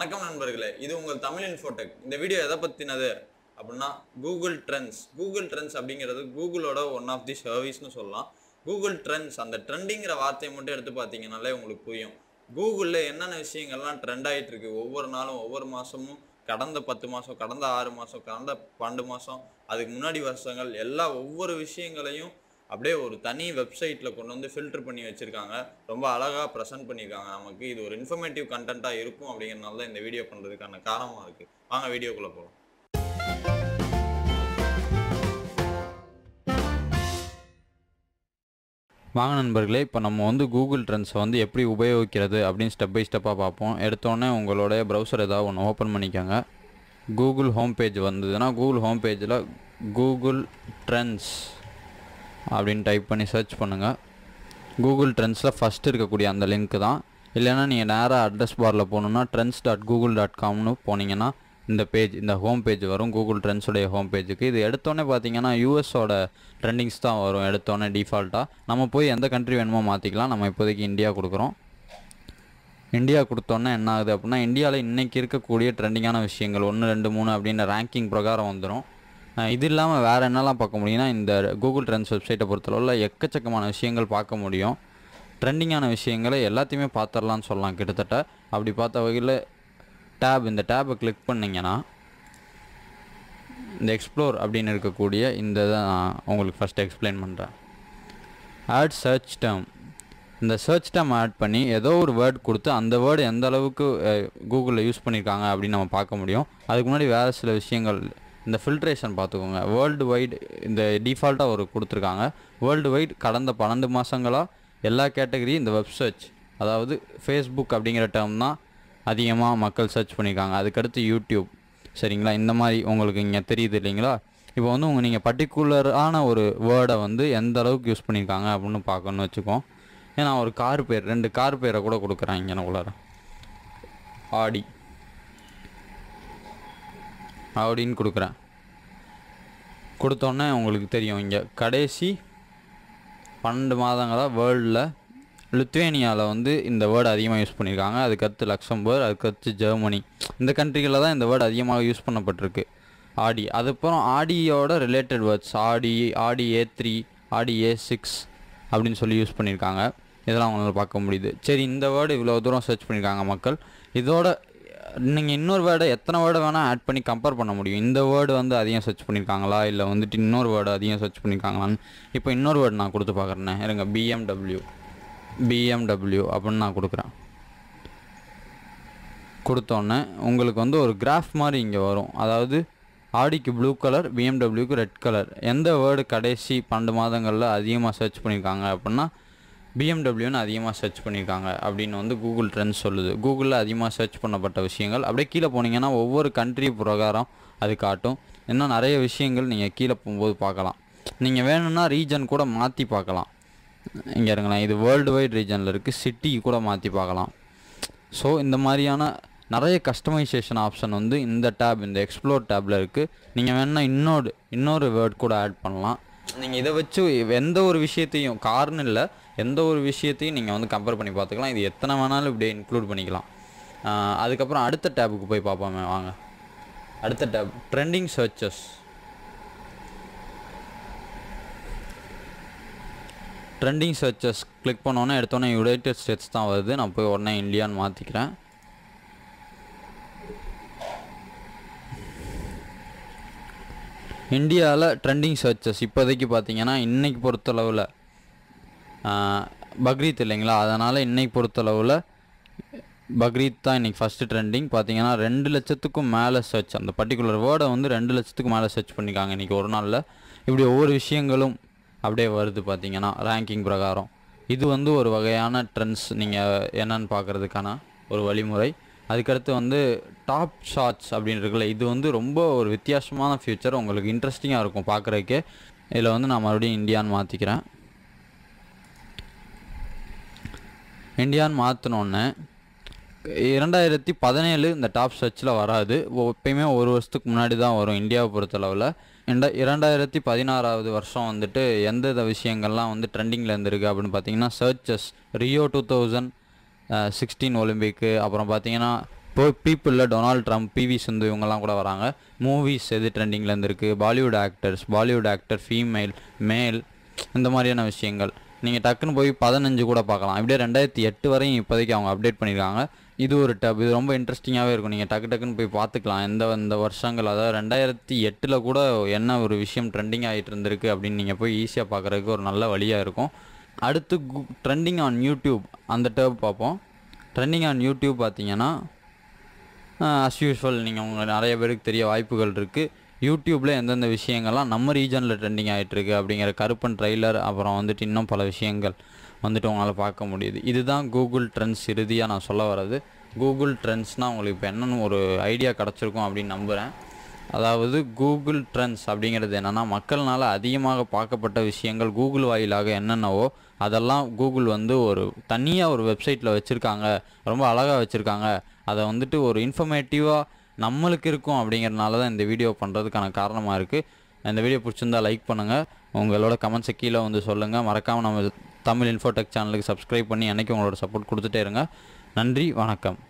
வணக்கம் நண்பர்களே இது உங்கள் தமிழ் இன்ஃபோடெக் இந்த வீடியோ எதை பற்றினது அப்படின்னா கூகுள் ட்ரெண்ட்ஸ் கூகுள் ட்ரெண்ட்ஸ் அப்படிங்கிறது கூகுளோட ஒன் ஆஃப் தி சர்வீஸ்னு சொல்லலாம் கூகுள் ட்ரெண்ட்ஸ் அந்த ட்ரெண்டிங்கிற வார்த்தையை மட்டும் எடுத்து பார்த்தீங்கனாலே உங்களுக்கு புரியும் கூகுளில் என்னென்ன விஷயங்கள்லாம் ட்ரெண்ட் ஆகிட்டு இருக்கு ஒவ்வொரு நாளும் ஒவ்வொரு மாதமும் கடந்த பத்து மாதம் கடந்த ஆறு மாதம் கடந்த பன்னெண்டு மாதம் அதுக்கு முன்னாடி வருஷங்கள் எல்லா ஒவ்வொரு விஷயங்களையும் அப்படியே ஒரு தனி வெப்சைட்டில் கொண்டு வந்து ஃபில்டர் பண்ணி வச்சுருக்காங்க ரொம்ப அழகாக ப்ரெசென்ட் பண்ணியிருக்காங்க நமக்கு இது ஒரு இன்ஃபர்மேட்டிவ் கண்டென்ட்டாக இருக்கும் அப்படிங்கிறனால தான் இந்த வீடியோ பண்ணுறதுக்கான காரணமாக இருக்குது வாங்க வீடியோக்குள்ளே போகலாம் வாங்க நண்பர்களே இப்போ நம்ம வந்து கூகுள் ட்ரெண்ட்ஸை வந்து எப்படி உபயோகிக்கிறது அப்படின்னு ஸ்டெப் பை ஸ்டெப்பாக பார்ப்போம் எடுத்தோடனே உங்களுடைய ப்ரௌசர் ஏதாவது ஒன்று ஓப்பன் பண்ணிக்கோங்க கூகுள் ஹோம் பேஜ் வந்ததுன்னா கூகுள் ஹோம் பேஜில் கூகுள் ட்ரெண்ட்ஸ் அப்படின்னு டைப் பண்ணி சர்ச் பண்ணுங்கள் கூகுள் ட்ரெண்ட்ஸில் ஃபஸ்ட் இருக்கக்கூடிய அந்த லிங்க் தான் இல்லைன்னா நீங்கள் நேராக அட்ரஸ் பாரில் போகணுன்னா ட்ரெண்ட்ஸ் டாட் கூகுள் டாட் காம்னு போனீங்கன்னா இந்த பேஜ் இந்த ஹோம் பேஜ் வரும் கூகுள் ட்ரெண்ட்ஸுடைய ஹோம் பேஜுக்கு இது எடுத்தோடனே பார்த்தீங்கன்னா யூஎஸோட ட்ரெண்டிங்ஸ் தான் வரும் எடுத்தோன்னே டிஃபால்ட்டாக நம்ம போய் எந்த கண்ட்ரி வேணுமோ மாற்றிக்கலாம் நம்ம இப்போதைக்கு இந்தியா கொடுக்குறோம் இந்தியா கொடுத்தோன்னே என்ன ஆகுது அப்படின்னா இந்தியாவில் இன்றைக்கி இருக்கக்கூடிய ட்ரெண்டிங்கான விஷயங்கள் ஒன்று ரெண்டு மூணு அப்படின்ற ரேங்கிங் பிரகாரம் வந்துடும் இது இல்லாமல் வேறு என்னெல்லாம் பார்க்க முடியும்னா இந்த கூகுள் ட்ரெண்ட்ஸ் வெப்சைட்டை பொறுத்தளவில் எக்கச்சக்கமான விஷயங்கள் பார்க்க முடியும் ட்ரெண்டிங்கான விஷயங்களை எல்லாத்தையுமே பார்த்துடலான்னு சொல்லலாம் கிட்டத்தட்ட அப்படி பார்த்த வகையில் டேப் இந்த டேபை கிளிக் பண்ணிங்கன்னா இந்த எக்ஸ்ப்ளோர் அப்படின்னு இருக்கக்கூடிய இந்த இதை நான் உங்களுக்கு ஃபஸ்ட்டு எக்ஸ்பிளைன் பண்ணுறேன் ஆட் சர்ச் டேம் இந்த சர்ச் டேம் ஆட் பண்ணி ஏதோ ஒரு வேர்ட் கொடுத்து அந்த வேர்டு எந்த அளவுக்கு கூகுளில் யூஸ் பண்ணியிருக்காங்க அப்படின்னு நம்ம பார்க்க முடியும் அதுக்கு முன்னாடி வேறு சில விஷயங்கள் இந்த ஃபில்ட்ரேஷன் பார்த்துக்கோங்க வேர்ல்டு வைடு இந்த டிஃபால்ட்டாக ஒரு கொடுத்துருக்காங்க வேர்ல்டு வைட் கடந்த பன்னெண்டு மாதங்களாக எல்லா கேட்டகரி இந்த வெப் சர்ச் அதாவது ஃபேஸ்புக் அப்படிங்கிற டேம் தான் அதிகமாக மக்கள் சர்ச் பண்ணியிருக்காங்க அதுக்கடுத்து யூடியூப் சரிங்களா இந்த மாதிரி உங்களுக்கு இங்கே தெரியுது இல்லைங்களா இப்போ வந்து உங்கள் நீங்கள் பர்டிகுலரான ஒரு வேர்டை வந்து எந்த அளவுக்கு யூஸ் பண்ணியிருக்காங்க அப்படின்னு பார்க்கணும்னு வச்சுக்கோம் ஏன்னா ஒரு கார் பேர் ரெண்டு கார் பேரை கூட கொடுக்குறாங்க இங்கே உள்ளார ஆடி அப்படின்னு கொடுக்குறேன் கொடுத்தோன்னே உங்களுக்கு தெரியும் இங்கே கடைசி பன்னெண்டு மாதங்களாக வேர்ல்டில் லித்வேனியாவில் வந்து இந்த வேர்டு அதிகமாக யூஸ் பண்ணியிருக்காங்க அதுக்கடுத்து லக்சம்பர்க் அதுக்கடுத்து ஜெர்மனி இந்த கண்ட்ரிகளில் தான் இந்த வேர்டு அதிகமாக யூஸ் பண்ணப்பட்டிருக்கு ஆடி அதுக்கப்புறம் ஆடியோட ரிலேட்டட் வேர்ட்ஸ் ஆடி ஆடி ஏ த்ரீ ஆடி ஏ சிக்ஸ் அப்படின்னு சொல்லி யூஸ் பண்ணியிருக்காங்க இதெல்லாம் அவங்களால் பார்க்க முடியுது சரி இந்த வேர்டு இவ்வளோ தூரம் சர்ச் பண்ணியிருக்காங்க மக்கள் இதோட நீங்கள் இன்னொரு வேர்டை எத்தனை வேர்டை வேணால் ஆட் பண்ணி கம்பேர் பண்ண முடியும் இந்த வேர்டு வந்து அதிகம் சர்ச் பண்ணியிருக்காங்களா இல்லை வந்துட்டு இன்னொரு வேர்டு அதிகம் சர்ச் பண்ணியிருக்காங்களான்னு இப்போ இன்னொரு வேர்டு நான் கொடுத்து பார்க்குறேன் இருங்க பிஎம்டபிள்யூ பிஎம்டபிள்யூ அப்படின்னு நான் கொடுக்குறேன் கொடுத்தோன்னே உங்களுக்கு வந்து ஒரு கிராஃப் மாதிரி இங்கே வரும் அதாவது ஆடிக்கு ப்ளூ கலர் பிஎம்டபிள்யூக்கு ரெட் கலர் எந்த வேர்டு கடைசி பன்னெண்டு மாதங்களில் அதிகமாக சர்ச் பண்ணியிருக்காங்க அப்படின்னா பிஎம்டபிள்யூன்னு அதிகமாக சர்ச் பண்ணியிருக்காங்க அப்படின்னு வந்து கூகுள் ட்ரெண்ட் சொல்லுது கூகுளில் அதிகமாக சர்ச் பண்ணப்பட்ட விஷயங்கள் அப்படியே கீழே போனீங்கன்னா ஒவ்வொரு கண்ட்ரி பிரகாரம் அது காட்டும் இன்னும் நிறைய விஷயங்கள் நீங்கள் கீழே போகும்போது பார்க்கலாம் நீங்கள் வேணும்னா ரீஜன் கூட மாற்றி பார்க்கலாம் இங்கே இருக்கலாம் இது வேர்ல்டு வைட் ரீஜனில் இருக்குது சிட்டி கூட மாற்றி பார்க்கலாம் ஸோ இந்த மாதிரியான நிறைய கஸ்டமைசேஷன் ஆப்ஷன் வந்து இந்த டேப் இந்த எக்ஸ்ப்ளோர் டேப்பில் இருக்குது நீங்கள் வேணால் இன்னொரு இன்னொரு வேர்ட் கூட ஆட் பண்ணலாம் நீங்கள் இதை வச்சு எந்த ஒரு விஷயத்தையும் கார்னு இல்லை எந்த ஒரு விஷயத்தையும் நீங்கள் வந்து கம்பேர் பண்ணி பார்த்துக்கலாம் இது எத்தனை வேணாலும் இப்படியே இன்க்ளூட் பண்ணிக்கலாம் அதுக்கப்புறம் அடுத்த டேபுக்கு போய் பார்ப்போமே வாங்க அடுத்த tab trending searches trending searches click பண்ணோன்னே எடுத்தோன்னே யுனைடெட் ஸ்டேட்ஸ் தான் வருது நான் போய் உடனே இந்தியான்னு மாற்றிக்கிறேன் இந்தியாவில் ட்ரெண்டிங் சர்ச்சஸ் இப்போதைக்கு பார்த்தீங்கன்னா இன்றைக்கி பொறுத்தளவில் பக்ரீத் இல்லைங்களா அதனால் இன்னைக்கு பொறுத்தளவில் பக்ரீத் தான் இன்றைக்கி ஃபஸ்ட்டு ட்ரெண்டிங் பார்த்தீங்கன்னா ரெண்டு லட்சத்துக்கும் மேலே சர்ச் அந்த பர்டிகுலர் வேர்டை வந்து ரெண்டு லட்சத்துக்கு மேலே சர்ச் பண்ணிக்காங்க இன்றைக்கி ஒரு நாளில் இப்படி ஒவ்வொரு விஷயங்களும் அப்படியே வருது பார்த்திங்கன்னா ரேங்கிங் பிரகாரம் இது வந்து ஒரு வகையான ட்ரெண்ட்ஸ் நீங்கள் என்னன்னு பார்க்குறதுக்கான ஒரு வழிமுறை அதுக்கடுத்து வந்து டாப் ஷார்ட்ஸ் அப்படின்னு இருக்குல்ல இது வந்து ரொம்ப ஒரு வித்தியாசமான ஃபியூச்சர் உங்களுக்கு இன்ட்ரெஸ்டிங்காக இருக்கும் பார்க்குறதுக்கே இதில் வந்து நான் மறுபடியும் இந்தியான்னு மாற்றிக்கிறேன் இந்தியான்னு மாற்றினோன்னே இரண்டாயிரத்தி பதினேழு இந்த டாப் சர்ச்சில் வராது எப்பயுமே ஒரு வருஷத்துக்கு முன்னாடி தான் வரும் இந்தியாவை பொறுத்தளவில் இந்த இரண்டாயிரத்தி பதினாறாவது வருஷம் வந்துட்டு எந்தெந்த விஷயங்கள்லாம் வந்து ட்ரெண்டிங்கில் இருந்திருக்கு அப்படின்னு பார்த்தீங்கன்னா searches Rio two thousand sixteen ஒலிம்பிக்கு அப்புறம் பார்த்தீங்கன்னா இப்போ பீப்புளில் டொனால்ட் ட்ரம்ப் பிவி சிந்து இவங்கெல்லாம் கூட வராங்க மூவிஸ் எது ட்ரெண்டிங்கில் இருந்திருக்கு Bollywood actors Bollywood actor female male இந்த மாதிரியான விஷயங்கள் நீங்கள் டக்குன்னு போய் பதினஞ்சு கூட பார்க்கலாம் அப்படியே ரெண்டாயிரத்தி எட்டு வரையும் இப்போதைக்கு அவங்க அப்டேட் பண்ணியிருக்காங்க இது ஒரு டப் இது ரொம்ப இன்ட்ரெஸ்டிங்காகவே இருக்கும் நீங்கள் டக்கு டக்குன்னு போய் பார்த்துக்கலாம் எந்த இந்த வருஷங்கள் அதாவது ரெண்டாயிரத்தி எட்டில் கூட என்ன ஒரு விஷயம் ட்ரெண்டிங் ஆகிட்டு இருந்திருக்கு அப்படின்னு நீங்கள் போய் ஈஸியாக பார்க்குறதுக்கு ஒரு நல்ல வழியாக இருக்கும் அடுத்து ட்ரெண்டிங் ஆன் யூடியூப் அந்த டேப் பார்ப்போம் ட்ரெண்டிங் ஆன் யூடியூப் பார்த்தீங்கன்னா அஸ் யூஸ்வல் நீங்கள் உங்கள் நிறைய பேருக்கு தெரிய வாய்ப்புகள் இருக்குது யூடியூப்பில் எந்தெந்த விஷயங்கள்லாம் நம்ம ரீஜனில் ட்ரெண்டிங் ஆகிட்டுருக்கு அப்படிங்கிற கருப்பன் ட்ரெய்லர் அப்புறம் வந்துட்டு இன்னும் பல விஷயங்கள் வந்துட்டு உங்களால் பார்க்க முடியுது இதுதான் கூகுள் ட்ரெண்ட்ஸ் இறுதியாக நான் சொல்ல வர்றது கூகுள் ட்ரெண்ட்ஸ்னால் உங்களுக்கு இப்போ என்னென்னு ஒரு ஐடியா கிடச்சிருக்கும் அப்படின்னு நம்புகிறேன் அதாவது கூகுள் ட்ரெண்ட்ஸ் அப்படிங்கிறது என்னென்னா மக்கள்னால் அதிகமாக பார்க்கப்பட்ட விஷயங்கள் கூகுள் வாயிலாக என்னென்னவோ அதெல்லாம் கூகுள் வந்து ஒரு தனியாக ஒரு வெப்சைட்டில் வச்சுருக்காங்க ரொம்ப அழகாக வச்சுருக்காங்க அதை வந்துட்டு ஒரு இன்ஃபர்மேட்டிவாக நம்மளுக்கு இருக்கும் அப்படிங்கிறனால தான் இந்த வீடியோ பண்ணுறதுக்கான காரணமாக இருக்குது இந்த வீடியோ பிடிச்சிருந்தால் லைக் பண்ணுங்கள் உங்களோட கமெண்ட்ஸை கீழே வந்து சொல்லுங்கள் மறக்காமல் நம்ம தமிழ் இன்ஃபோடெக் சேனலுக்கு சப்ஸ்கிரைப் பண்ணி அன்றைக்கி உங்களோட சப்போர்ட் கொடுத்துட்டே இருங்க நன்றி வணக்கம்